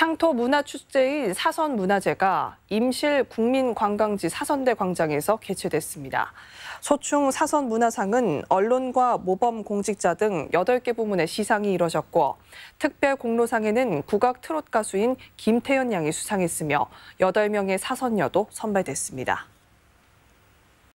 향토 문화축제인 사선문화제가 임실 국민관광지 사선대 광장에서 개최됐습니다. 소충 사선문화상은 언론과 모범 공직자 등 8개 부문의 시상이 이뤄졌고 특별공로상에는 국악 트롯 가수인 김태연 양이 수상했으며 8명의 사선녀도 선발됐습니다.